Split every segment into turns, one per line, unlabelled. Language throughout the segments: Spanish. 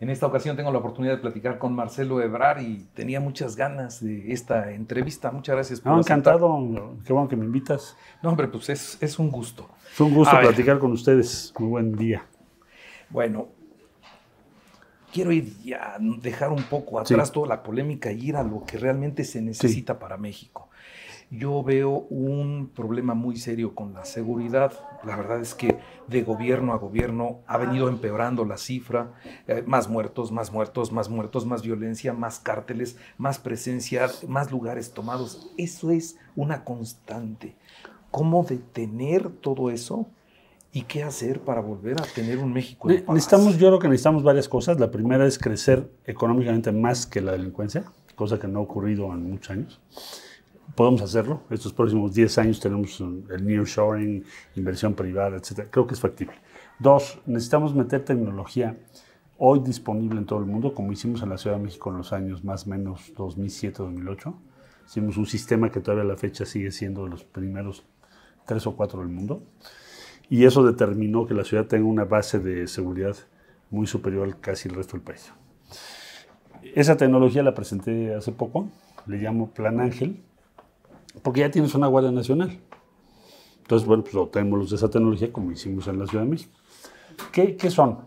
En esta ocasión tengo la oportunidad de platicar con Marcelo Ebrar y tenía muchas ganas de esta entrevista. Muchas gracias por no, ah,
encantado, qué bueno que me invitas. No, hombre, pues es, un
gusto. Es un gusto platicar
con ustedes. Muy buen día.
Bueno, quiero ir ya, dejar un poco atrás toda la polémica y ir a lo que realmente se necesita para México yo veo un problema muy serio con la seguridad. La verdad es que de gobierno a gobierno ha venido empeorando la cifra. Eh, más muertos, más muertos, más muertos, más violencia, más cárteles, más presencia, más lugares tomados. Eso es una constante. ¿Cómo detener todo eso? ¿Y qué hacer para volver a tener un México en
paz? yo creo que necesitamos varias cosas. La primera es crecer económicamente más que la delincuencia, cosa que no ha ocurrido en muchos años podemos hacerlo. Estos próximos 10 años tenemos el nearshoring, inversión privada, etcétera. Creo que es factible. Dos, necesitamos meter tecnología hoy disponible en todo el mundo, como hicimos en la Ciudad de México en los años más o menos 2007-2008. Hicimos un sistema que todavía a la fecha sigue siendo de los primeros tres o cuatro del mundo. Y eso determinó que la ciudad tenga una base de seguridad muy superior al casi el resto del país. Esa tecnología la presenté hace poco, le llamo Plan Ángel, porque ya tienes una Guardia Nacional. Entonces, bueno, pues tenemos de esa tecnología como hicimos en la Ciudad de México. ¿Qué, son?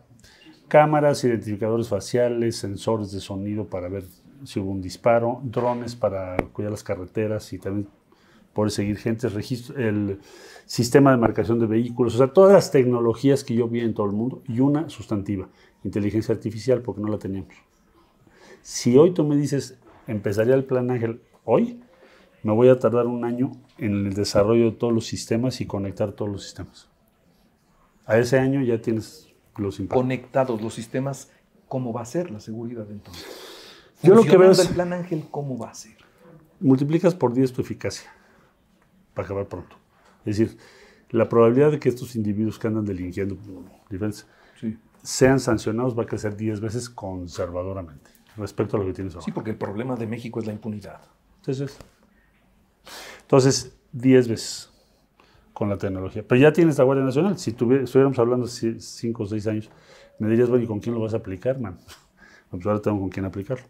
Cámaras, identificadores faciales, sensores de sonido para ver si hubo un disparo, drones para cuidar las carreteras y también poder seguir gente, el sistema de marcación de vehículos, o sea, todas las tecnologías que yo vi en todo el mundo y una sustantiva, inteligencia artificial, porque no la teníamos. Si hoy tú me dices, empezaría el plan Ángel hoy, me voy a tardar un año en el desarrollo de todos los sistemas y conectar todos los sistemas. A ese año ya tienes los impactos. Conectados los sistemas,
¿cómo va a ser la seguridad entonces?
Yo lo que veo es...
plan Ángel, ¿cómo va a ser?
Multiplicas por 10 tu eficacia para acabar pronto. Es decir, la probabilidad de que estos individuos que andan delinquiendo sean sancionados va a crecer 10 veces conservadoramente respecto a lo que tienes ahora. Sí, porque el problema de México es la impunidad. Entonces, entonces, 10 veces con la tecnología. Pero ya tienes la Guardia Nacional. Si estuviéramos hablando 5 o 6 años, me dirías, bueno, ¿y con quién lo vas a aplicar, man? Pues ahora tengo con quién aplicarlo.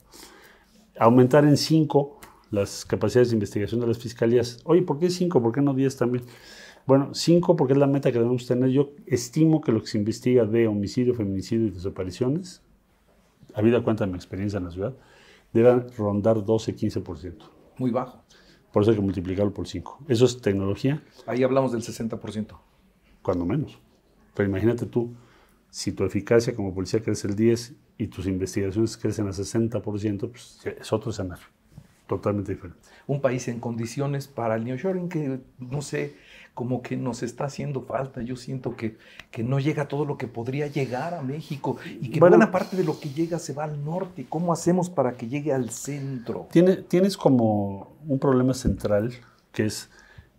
Aumentar en 5 las capacidades de investigación de las fiscalías. Oye, ¿por qué 5? ¿Por qué no 10 también? Bueno, 5 porque es la meta que debemos tener. Yo estimo que lo que se investiga de homicidio, feminicidio y desapariciones, habida cuenta de mi experiencia en la ciudad, debe rondar 12-15%. Muy bajo. Por eso hay que multiplicarlo por 5. Eso es tecnología. Ahí hablamos del 60%. Cuando menos. Pero imagínate tú, si tu eficacia como policía crece el 10 y tus investigaciones crecen al 60%, pues es otro escenario totalmente diferente. Un país en condiciones para el New York que, no sé, como que nos está haciendo
falta. Yo siento que, que no llega todo lo que podría llegar a México y que buena parte de lo que llega se va al norte. ¿Cómo hacemos para que llegue al centro?
tienes como un problema central que es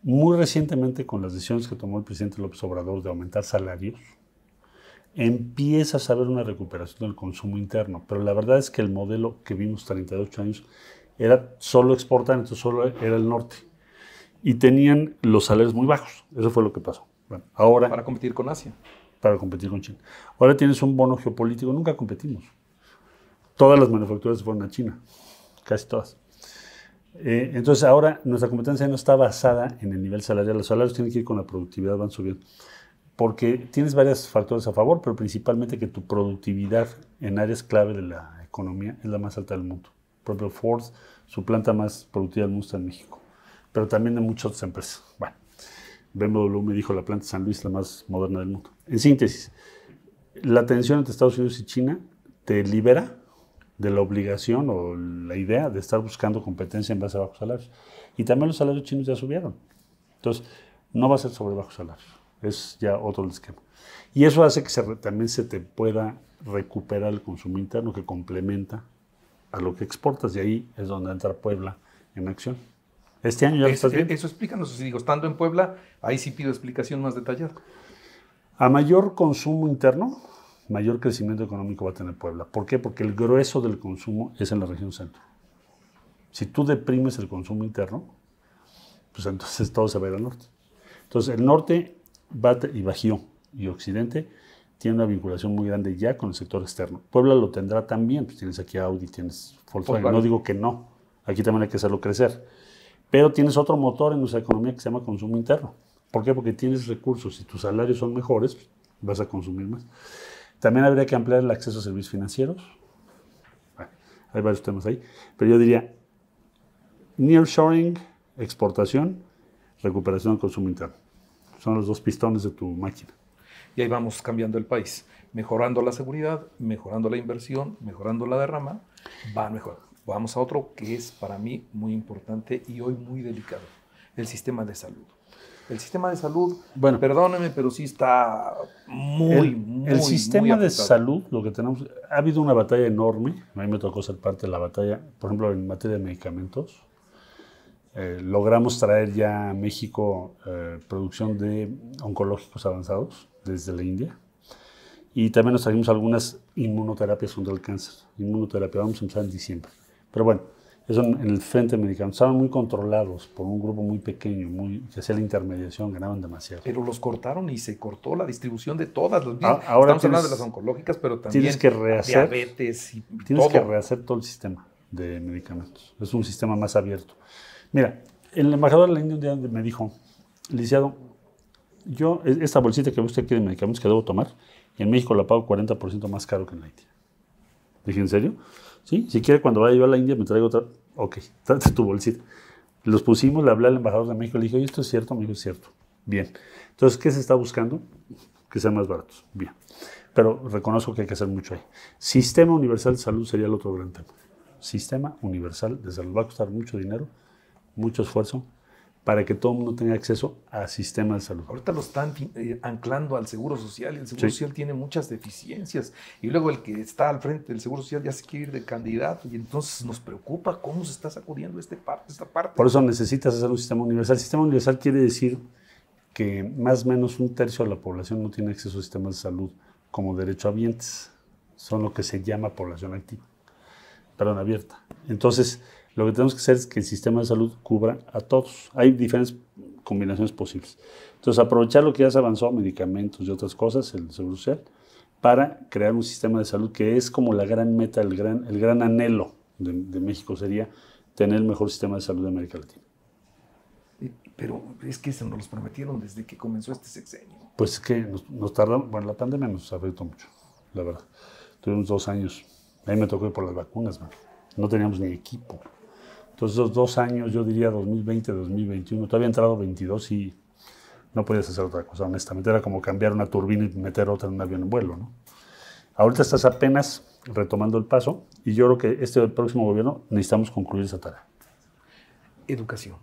muy recientemente con las decisiones que tomó el presidente López Obrador de aumentar salarios empiezas a ver una recuperación del consumo interno, pero la verdad es que el modelo que vimos 38 años era solo exportan, entonces solo era el norte. Y tenían los salarios muy bajos. Eso fue lo que pasó. ahora, para competir con Asia. Para competir con China. Ahora tienes un bono geopolítico. Nunca competimos. Todas las manufacturas fueron a China. Casi todas. Eh, entonces ahora nuestra competencia no está basada en el nivel salarial. Los salarios tienen que ir con la productividad, van subiendo. Porque tienes varios factores a favor, pero principalmente que tu productividad en áreas clave de la economía es la más alta del mundo propio Ford, su planta más productiva del mundo está en México, pero también de muchas otras empresas. Bueno, BMW me dijo la planta de San Luis la más moderna del mundo. En síntesis, la tensión entre Estados Unidos y China te libera de la obligación o la idea de estar buscando competencia en base a bajos salarios. Y también los salarios chinos ya subieron. Entonces, no va a ser sobre bajos salarios. Es ya otro esquema. Y eso hace que también se te pueda recuperar el consumo interno que complementa a lo que exportas. Y ahí es donde entra Puebla en acción. Este año ya está estás
Eso explícanos, si digo, estando en Puebla, ahí sí pido explicación más
detallada. A mayor consumo interno, mayor crecimiento económico va a tener Puebla. ¿Por qué? Porque el grueso del consumo es en la región centro. Si tú deprimes el consumo interno, pues entonces todo se va a ir al norte. Entonces el norte va y Bajío y Occidente tiene una vinculación muy grande ya con el sector externo. Puebla lo tendrá también, pues tienes aquí Audi, tienes Volkswagen, no digo que no, aquí también hay que hacerlo crecer. Pero tienes otro motor en nuestra economía que se llama consumo interno. ¿Por qué? Porque tienes recursos y tus salarios son mejores, pues, vas a consumir más. También habría que ampliar el acceso a servicios financieros. hay varios temas ahí, pero yo diría nearshoring, exportación, recuperación del consumo interno. Son los dos pistones de tu máquina
y ahí vamos cambiando el país, mejorando la seguridad, mejorando la inversión, mejorando la derrama, va mejor. Vamos a otro que es para mí muy importante y hoy muy delicado, el sistema de salud. El sistema de salud, bueno, perdóneme, pero sí está muy, el, muy. El sistema de
salud, lo que tenemos, ha habido una batalla enorme. A mí me tocó ser parte de la batalla, por ejemplo, en materia de medicamentos. Eh, logramos traer ya a México eh, producción de oncológicos avanzados desde la India. Y también nos trajimos algunas inmunoterapias contra el cáncer. Inmunoterapia, vamos a empezar en diciembre. Pero bueno, eso en, el frente americano. Estaban muy controlados por un grupo muy pequeño, muy, que hacía la intermediación, ganaban demasiado. Pero los cortaron y se cortó la
distribución de todas. Las, ah, ahora estamos hablando de las oncológicas, pero también tienes que rehacer, diabetes y Tienes que
rehacer todo el sistema de medicamentos. Es un sistema más abierto. Mira, el embajador de la India me dijo, Lisiado, yo, esta bolsita que usted quiere de medicamentos que debo tomar, en México la pago 40% más caro que en la India. Dije, ¿en serio? Sí, si quiere cuando vaya yo a la India me traigo otra. Ok, trate tu bolsita. Los pusimos, le hablé al embajador de México, le dije, oye, esto es cierto, me es cierto. Bien. Entonces, ¿qué se está buscando? Que sean más baratos. Bien. Pero reconozco que hay que hacer mucho ahí. Sistema universal de salud sería el otro gran tema. Sistema universal de salud. Va a costar mucho dinero, mucho esfuerzo, para que todo el mundo tenga acceso a sistemas de salud.
Ahorita lo están eh, anclando al Seguro Social y el Seguro Social tiene muchas deficiencias. Y luego el que está al frente del Seguro Social ya se quiere ir de candidato y entonces nos preocupa cómo se está sacudiendo este esta
parte. Por eso necesitas hacer un sistema universal. sistema universal quiere decir que más o menos un tercio de la población no tiene acceso a sistemas de salud como derecho derechohabientes. Son lo que se llama población activa, perdón, abierta. Entonces, lo que tenemos que hacer es que el sistema de salud cubra a todos. Hay diferentes combinaciones posibles. Entonces, aprovechar lo que ya se avanzó, medicamentos y otras cosas, el Seguro Social, para crear un sistema de salud que es como la gran meta, el gran, el gran anhelo de, México sería tener el mejor sistema de salud de América Latina.
Pero es que se nos los prometieron desde que comenzó este sexenio.
Pues es que nos, nos bueno, la pandemia nos afectó mucho, la verdad. Tuvimos dos años. ahí me tocó ir por las vacunas, no teníamos ni equipo. Entonces, esos dos años, yo diría 2020, 2021, todavía he entrado 22 y no podías hacer otra cosa, honestamente. Era como cambiar una turbina y meter otra en un avión en vuelo, ¿no? Ahorita estás apenas retomando el paso y yo creo que este próximo gobierno necesitamos concluir esa tarea.
Educación.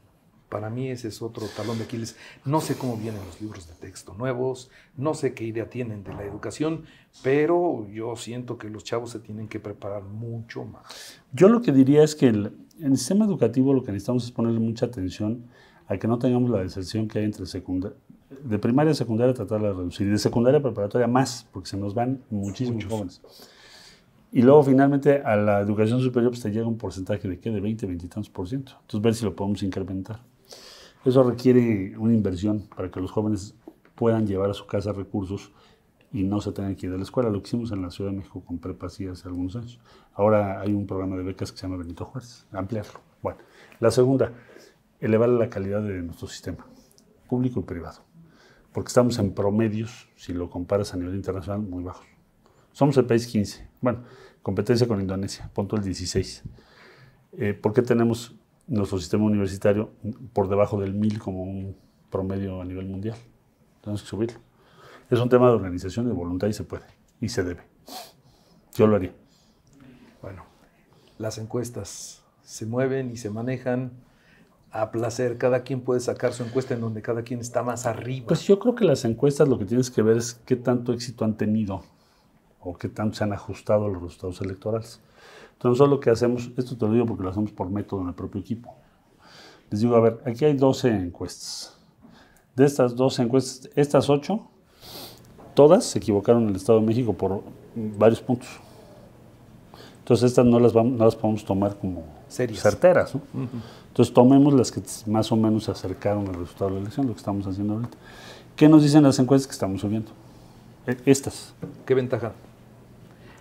Para mí ese es otro talón de Aquiles. No sé cómo vienen los libros de texto nuevos, no sé qué idea tienen de la educación, pero yo siento que los chavos se
tienen que preparar
mucho
más. Yo lo que diría es que el, en el sistema educativo lo que necesitamos es ponerle mucha atención a que no tengamos la deserción que hay entre secundaria, de primaria a secundaria tratar de reducir, y de secundaria a preparatoria más, porque se nos van muchísimos jóvenes. Y luego finalmente a la educación superior pues, te llega un porcentaje de qué, de 20, 20 y tantos por ciento. Entonces ver si lo podemos incrementar. Eso requiere una inversión para que los jóvenes puedan llevar a su casa recursos y no se tengan que ir de la escuela. Lo que hicimos en la Ciudad de México con Prepa sí hace algunos años. Ahora hay un programa de becas que se llama Benito Juárez, ampliarlo. Bueno, la segunda, elevar la calidad de nuestro sistema, público y privado, porque estamos en promedios, si lo comparas a nivel internacional, muy bajos. Somos el país 15, bueno, competencia con Indonesia, punto el 16. Eh, ¿Por qué tenemos nuestro sistema universitario por debajo del 1000 como un promedio a nivel mundial? Tenemos que subirlo. Es un tema de organización, de voluntad y se puede. Y se debe. Yo lo haría.
Bueno, las encuestas se mueven y se manejan a placer. Cada quien puede sacar su encuesta en donde cada quien está más arriba.
Pues yo creo que las encuestas lo que tienes que ver es qué tanto éxito han tenido o qué tanto se han ajustado a los resultados electorales. Entonces, nosotros lo que hacemos, esto te lo digo porque lo hacemos por método en el propio equipo. Les digo, a ver, aquí hay 12 encuestas. De estas 12 encuestas, estas 8 todas se equivocaron en el Estado de México por varios puntos. Entonces estas no las, vamos, no las podemos tomar como certeras. Entonces tomemos las que más o menos se acercaron al resultado de la elección, lo que estamos haciendo ahorita. ¿Qué nos dicen las encuestas que estamos subiendo?
E-, estas. ¿Qué ventaja?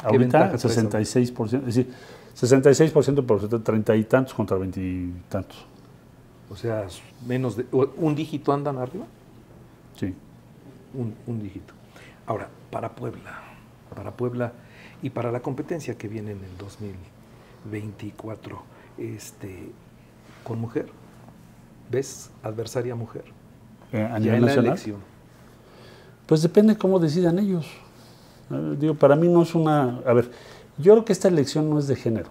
ahorita 66%,
es decir, 66% por 30 y tantos contra 20 y tantos.
O sea, menos de, ¿un dígito andan arriba? Sí. un dígito. Ahora, para Puebla, para Puebla y para la competencia que viene en el 2024, este, con mujer, ¿ves? Adversaria mujer.
Eh, ¿A nivel en la elección. Pues depende cómo decidan ellos. Eh, digo, para mí no es una... A ver, yo creo que esta elección no es de género,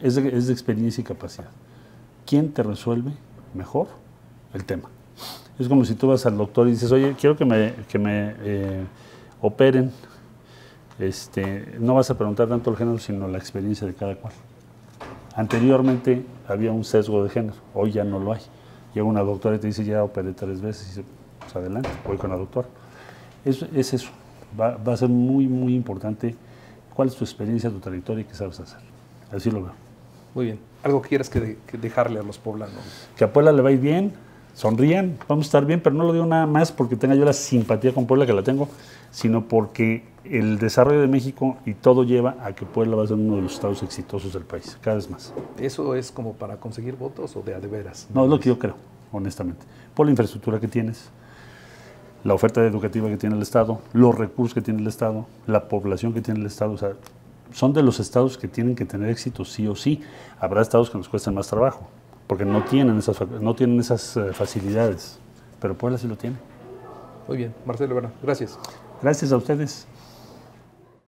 es es de experiencia y capacidad. ¿Quién te resuelve mejor el tema? Es como si tú vas al doctor y dices, oye, quiero que me, que me eh, operen. Este, no vas a preguntar tanto el género, sino la experiencia de cada cual. Anteriormente había un sesgo de género, hoy ya no lo hay. Llega una doctora y te dice, ya operé tres veces, y dice, pues adelante, voy con la doctora. Es, es eso, va, a ser muy, muy importante cuál es tu experiencia, tu trayectoria y qué sabes hacer. Así lo veo.
Muy bien. ¿Algo que quieras que, dejarle a los
poblanos? Que a Puebla le va a ir bien, sonríen, vamos a estar bien, pero no lo digo nada más porque tenga yo la simpatía con Puebla que la tengo, sino porque el desarrollo de México y todo lleva a que Puebla va a ser uno de los estados exitosos del país, cada vez más.
¿Eso es como para conseguir votos o de a de veras?
No, es lo que yo creo, honestamente. Por la infraestructura que tienes, la oferta educativa que tiene el Estado, los recursos que tiene el Estado, la población que tiene el Estado, o sea, son de los estados que tienen que tener éxito sí o sí. Habrá estados que nos cuestan más trabajo, porque no tienen esas, no tienen esas eh, facilidades, pero Puebla sí lo tiene.
Muy bien, Marcelo, bueno, gracias.
Gracias a ustedes.